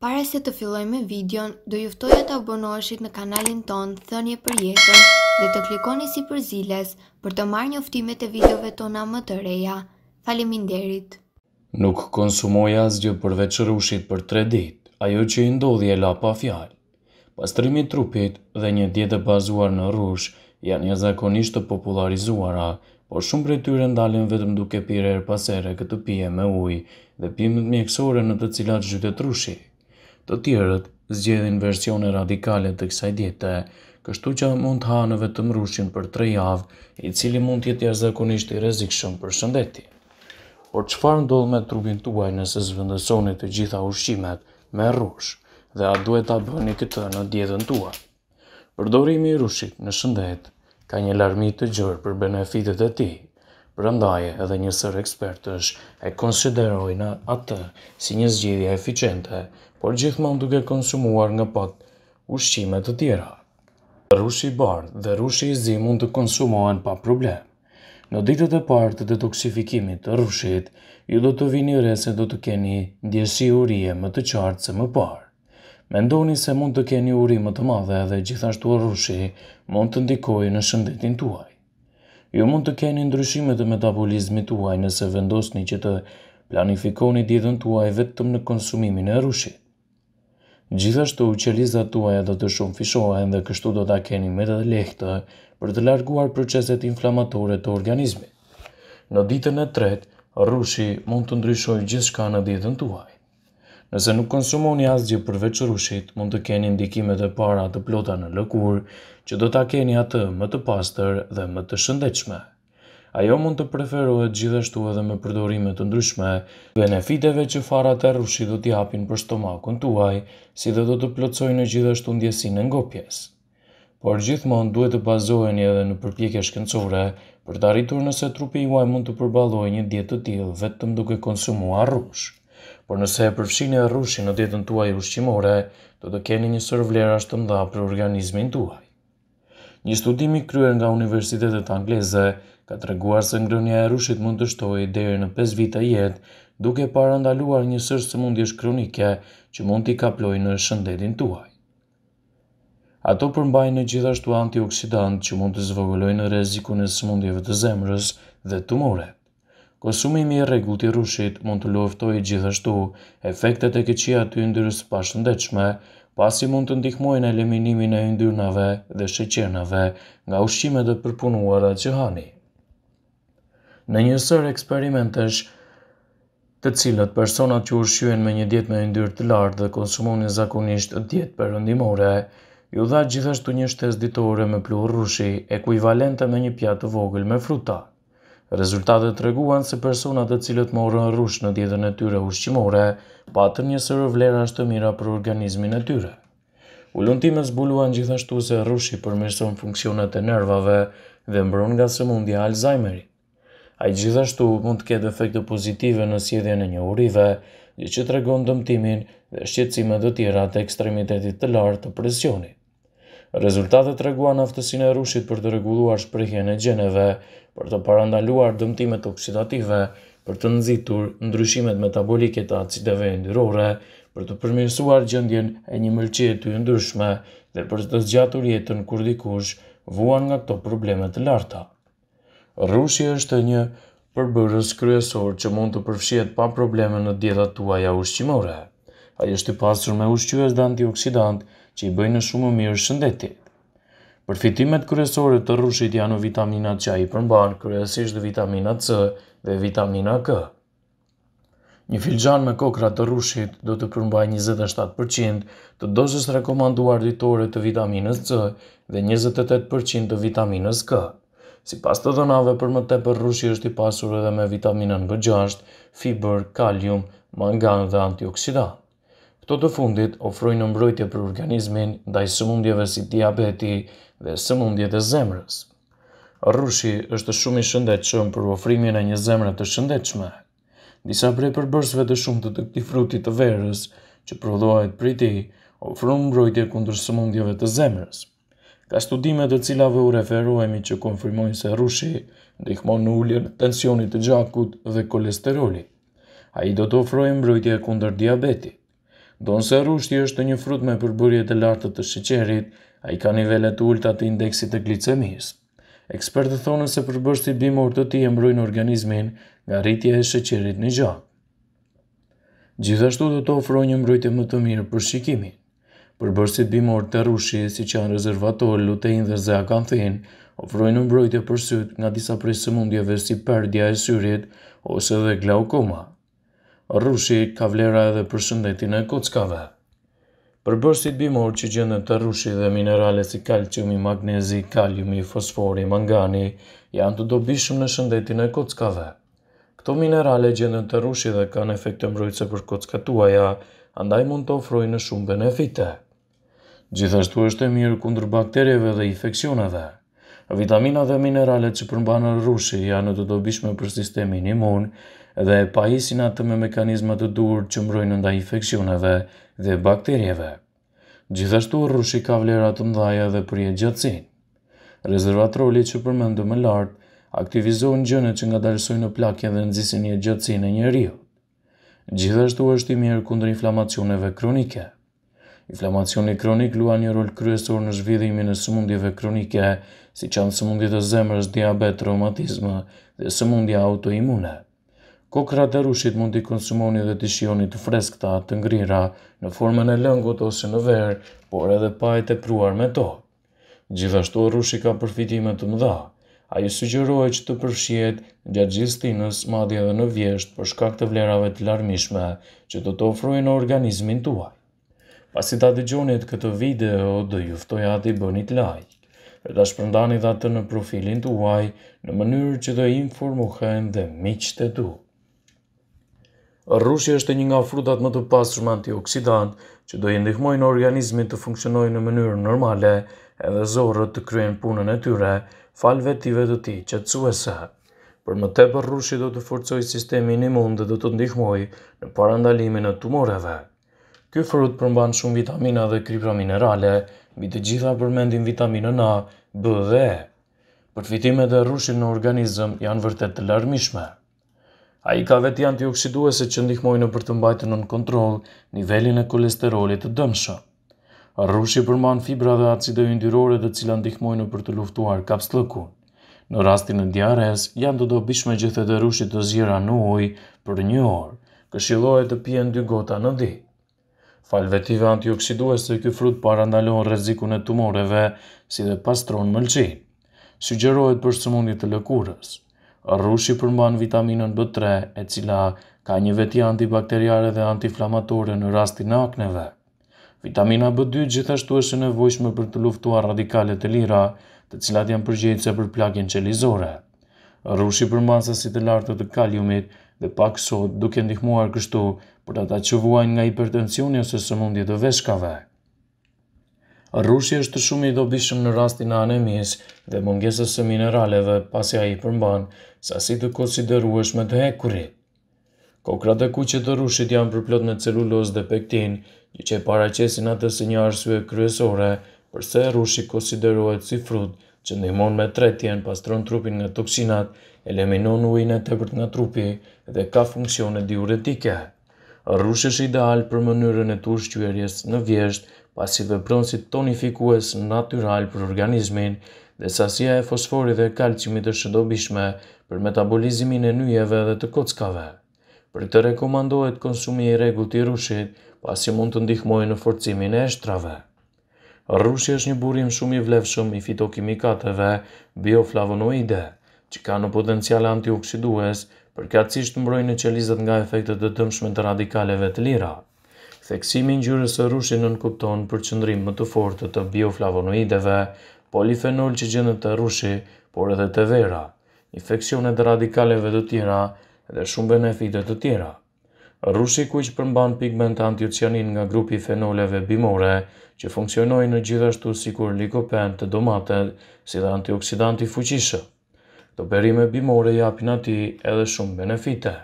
Pare se të filloj me videon, do e të abonoheshit në kanalin ton Thënje për jetën dhe të klikoni si për ziles për të marrë njoftimet e videove tona më të reja. Faleminderit. Nuk konsumoj asgjë përveç rushit për tre dit, ajo që i ndodhi e la pa fjalë. Pastrimi trupit dhe një dietë bazuar në rush janë një zakonisht të popularizuara, por shumë e tyre ndalen vetëm duke pirë her pasere këtë pije me ujë dhe pimët mjekësore në të cilat zhytet rushit. Të tjerët zgjedhin versione radikale të kësaj diete, kështu që mund të hanë vetëm rrushin për 3 javë, i cili mund të jetë jashtëzakonisht i rrezikshëm për shëndetin. Por çfarë ndodh me trupin tuaj nëse zvendësoni të gjitha ushqimet me rrush? Dhe a duhet ta bëni këtë në dietën tuaj? Përdorimi i rrushit në shëndet ka një larmi të gjërë për benefitet e tij. Prandaj edhe një sër ekspertësh e konsiderojnë atë si një zgjidhje eficiente, por gjithmonë duke konsumuar nga pak ushqime të tjera. Rushi i bardhë dhe rushi i zi mund të konsumohen pa problem. Në ditët e parë të detoksifikimit të rushit, ju do të vini re se do të keni ndjesi urije më të qartë se më parë. Mendoni se mund të keni uri më të madhe dhe gjithashtu rushi mund të ndikojë në shëndetin tuaj. Ju mund të keni ndryshime të metabolizmit tuaj nëse vendosni që të planifikoni ditën tuaj vetëm në konsumimin e rrushit. Gjithashtu qelizat tuaja do të shumë fishohen dhe kështu do ta keni më të lehtë për të larguar proceset inflamatore të organizmit. Në ditën e tretë, rrushi mund të ndryshojë gjithçka në dietën tuaj. Nëse nuk konsumoni asgjë përveç rushit, mund të keni ndikime të para të plota në lëkur, që do ta keni atë më të pastër dhe më të shëndetshme. Ajo mund të preferohet gjithashtu edhe me përdorime të ndryshme, benefiteve që farat e rushit do t'i hapin për stomakun tuaj, si dhe do të plotësojnë gjithashtu ndjesinë e ngopjes. Por gjithmonë duhet të bazoheni edhe në përpjekje shkencore për të arritur nëse trupi juaj mund të përballojë një dietë të tillë vetëm duke konsumuar rrush por nëse e përfshini e rrushin në dietën tuaj ushqimore, do të keni një sër vlerash të mëdha për organizmin tuaj. Një studim i kryer nga Universitetet Angleze ka treguar se ngrënia e rrushit mund të shtojë deri në 5 vita jetë, duke parandaluar një sër sëmundjesh kronike që mund t'i kaplojë në shëndetin tuaj. Ato përmbajnë gjithashtu antioksidant që mund të zvogëlojnë rrezikun e sëmundjeve të zemrës dhe tumoret konsumimi i rregullt i rrushit mund të luftojë gjithashtu efektet e këqija të yndyrës pashëndetshme, pasi mund të ndihmojnë eliminimin e yndyrnave dhe sheqernave nga ushqimet e përpunuara që hani. Në një sër eksperimentesh, të cilët personat që ushqyen me një dietë me yndyrë të lartë dhe konsumojnë zakonisht dietë perëndimore, ju dha gjithashtu një shtesë ditore me pluhur rrushi, ekuivalente me një pjatë vogël me fruta. Rezultatet të reguan se personat të cilët morën rrush në djetën e tyre ushqimore, patër një sërë vlerë ashtë të mira për organizmin e tyre. Ullëntime zbuluan gjithashtu se rrushi përmërson funksionet e nervave dhe mbron nga së Alzheimeri. A i gjithashtu mund të ketë efekte pozitive në sjedhje në një urive, gjithë që të regon dëmtimin dhe shqetsime dhe tjera të ekstremitetit të lartë të presionit. Rezultatet treguan aftësinë e rushit për të rregulluar shprehjen e gjeneve, për të parandaluar dëmtimet oksidative, për të nxitur ndryshimet metabolike të acideve ndyrore, për të përmirësuar gjendjen e një mëlqie të ndryshme dhe për të zgjatur jetën kur dikush vuan nga këto probleme të larta. Rushi është një përbërës kryesor që mund të përfshihet pa probleme në dieta tuaja ushqimore. Ai është i pasur me ushqyes dhe antioksidantë që i bëjnë shumë mirë shëndetit. Përfitimet kryesore të rrushit janë vitaminat që a i përmban, kryesisht vitamina C dhe vitamina K. Një filxhan me kokra të rrushit do të përmbaj 27% të dozës rekomanduar ditore të vitaminës C dhe 28% të vitaminës K. Si pas të dënave për më tepër rrushi është i pasur edhe me vitaminën B6, fiber, kalium, mangan dhe antioksidant. Këto të fundit ofrojnë mbrojtje për organizmin ndaj sëmundjeve si diabeti dhe sëmundjet e zemrës. Rrushi është shumë i shëndetshëm për ofrimin e një zemre të shëndetshme. Disa prej përbërësve të shumë të të këti frutit të verës që prodhohet për ti ofrojnë mbrojtje kundër sëmundjeve të zemrës. Ka studime të cilave u referohemi që konfirmojnë se rrushi ndihmon në ulljen tensionit të gjakut dhe kolesterolit. A i do të ofrojnë mbrojtje kundër diabetit. Do nëse rushti është një frut me përbërje të lartë të shqeqerit, a i ka nivellet ulta të indeksit të glicemis. Ekspertë thonë se përbërës bimor të ti e mbrojnë organizmin nga rritje e shqeqerit një gjatë. Gjithashtu do të ofroj një mbrojtje më të mirë për shikimin. Përbërësit bimor të rushti, si që janë rezervator, lutein dhe zea ofrojnë në mbrojtje për syt nga disa prej sëmundjeve si përdja e syrit ose dhe glaukoma rrushi ka vlera edhe për shëndetin e kockave. Përbërësit bimor që gjendën të rrushi dhe minerale si kalciumi, magnezi, kaliumi, fosfori, mangani, janë të dobishëm në shëndetin e kockave. Këto minerale gjendën të rrushi dhe kanë efekte mbrojtëse për kocka tuaja, andaj mund të ofrojnë në shumë benefite. Gjithashtu është e mirë kundër bakterieve dhe infeksioneve. Vitamina dhe mineralet që përmbanë rrushi janë të dobishme për sistemin imun, dhe pajisin atë me mekanizmat të dur që mbrojnë nda infeksioneve dhe bakterjeve. Gjithashtu rrushi ka vlerat të mdhaja dhe për e gjatësin. Rezervatroli që përmendu me lartë, aktivizohen gjënët që nga dalësojnë në plakje dhe nëzisin e gjatësin e një rio. Gjithashtu është i mirë kundër inflamacioneve kronike. Inflamacioni kronik lua një rol kryesor në zhvidhimi e sëmundjeve kronike, si që në sëmundjit e zemrës, diabet, traumatizma dhe sëmundja autoimunet kokra dhe rushit mund t'i konsumoni dhe t'i shioni të freskta, të ngrira, në formën e lëngut ose në verë, por edhe pa e të pruar me to. Gjithashtu rushi ka përfitime të mëdha. A ju sugjeroj që të përshjet gjatë gjithë stinës madhje dhe në vjesht për shkak të vlerave të larmishme që të të ofrojnë në organizmin tuaj. Pasi ta dëgjonit këtë video, dhe juftoj ati bënit like dhe të shpërndani dhe atë në profilin të uaj në mënyrë që dhe informohen dhe miqë të Rrushja është një nga frutat më të pasur me antioksidant, që do i ndihmojnë organizmin të funksionoj në mënyrë normale edhe zorët të kryen punën e tyre, falve tive të ti që të suese. Për më te për do të forcoj sistemi një mund dhe do të ndihmoj në parandalimin e tumoreve. Ky frut përmban shumë vitamina dhe kripra minerale, mi të gjitha përmendin vitaminën A, B dhe E. Përfitimet e rrushin në organizëm janë vërtet të larmishme. A i ka veti antioksiduese që ndihmojnë për të mbajtë në kontrol nivelin e kolesterolit të dëmsha. Rrushi përman fibra dhe acide indyrore dhe cila ndihmojnë për të luftuar lëku. Në rastin e diares, janë të dobishme gjithet e rrushit të zjera në uj për një orë, këshilohet të pjen dy gota në di. Falvetive antioksiduese kjo frut parandalon rezikun e tumoreve si dhe pastron mëlqin. Sugjerohet për sëmundit të lëkurës rrushi përmban vitaminën B3, e cila ka një veti antibakteriare dhe antiflamatore në rastin e akneve. Vitamina B2 gjithashtu është e nevojshme për të luftuar radikale të lira, të cilat janë përgjegjëse për plagën qelizore. Rrushi përmban sasi të lartë të kaliumit dhe pak sod, duke ndihmuar kështu për ata që vuajnë nga hipertensioni ose sëmundje të veshkave. Rrushi është shumë i dobishëm në rastin e anemisë dhe mungesës së mineraleve pasi ai përmban, sa si të konsiderueshme të hekurit. Kokra dhe kuqet të rushit janë përplot me celuloz dhe pektin, një që e qesin atës një arsye kryesore, përse rushi konsiderohet si frut që ndihmon me tretjen pastron trupin nga toksinat, eliminon ujin e tepërt nga trupi dhe ka funksione diuretike. Rushi është ideal për mënyrën e të ushqyërjes në vjeshtë, pasi pronsit tonifikues natural për organizmin, dhe e fosfori dhe kalcimit të shëndobishme për metabolizimin e nyjeve dhe të kockave. Për të rekomandohet konsumi i regull të rushit, pasi mund të ndihmojë në forcimin e eshtrave. Rushi është një burim shumë i vlefshëm i fitokimikateve bioflavonoide, që ka në potencial antioksidues, cishtë mbrojnë në qelizat nga efektet të dëmshme të radikaleve të lira. Theksimin gjyre së rushin në nënkupton për qëndrim më të fortë të bioflavonoideve, polifenol që gjendet të rushi, por edhe të vera, infekcionet radikaleve të tjera dhe shumë benefitet të tjera. Rushi ku që përmban pigment antiocianin nga grupi fenoleve bimore, që funksionoj në gjithashtu si kur likopen të domatet si dhe antioksidanti fuqishë. Të perime bimore japin ati edhe shumë benefite.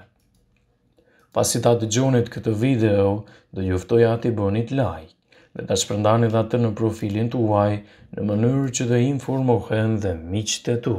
Pasit atë gjonit këtë video, dhe juftoj ati bënit like dhe të shpërndani dhe atë në profilin të uaj në mënyrë që dhe informohen dhe miqët e tu.